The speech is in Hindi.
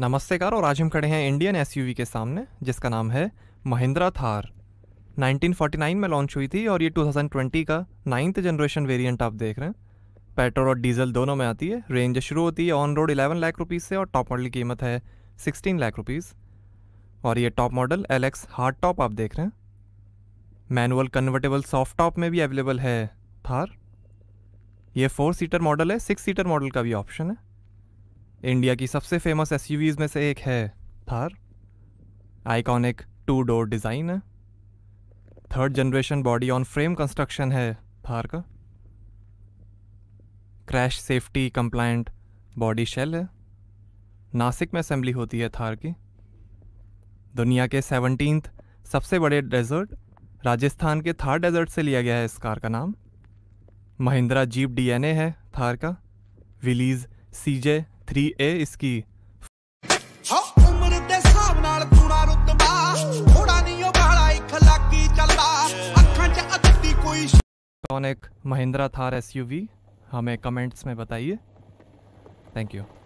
नमस्ते कार और आज हम खड़े हैं इंडियन एसयूवी के सामने जिसका नाम है महिंद्रा थार 1949 में लॉन्च हुई थी और ये 2020 का नाइन्थ जनरेशन वेरिएंट आप देख रहे हैं पेट्रोल और डीजल दोनों में आती है रेंज शुरू होती है ऑन रोड 11 लाख रुपीज़ से और टॉप मॉडल की कीमत है 16 लाख रुपीज़ और ये top model L X hard top आप देख रहे हैं मैनुअल कन्वर्टेबल सॉफ्ट टॉप में भी अवेलेबल है थार ये फोर सीटर मॉडल है सिक्स सीटर मॉडल का भी ऑप्शन है इंडिया की सबसे फेमस एस में से एक है Thar iconic two door design है third generation body on frame construction है थार का crash safety compliant body shell है नासिक में असेंबली होती है थार की दुनिया के सेवनटीन सबसे बड़े डेजर्ट राजस्थान के थार डेजर्ट से लिया गया है इस कार का नाम महिंद्रा जीप डीएनए है थार का विलीज सीजे थ्री ए इसकी हाँ, कौन एक महिंद्रा थार एसयूवी हमें कमेंट्स में बताइए थैंक यू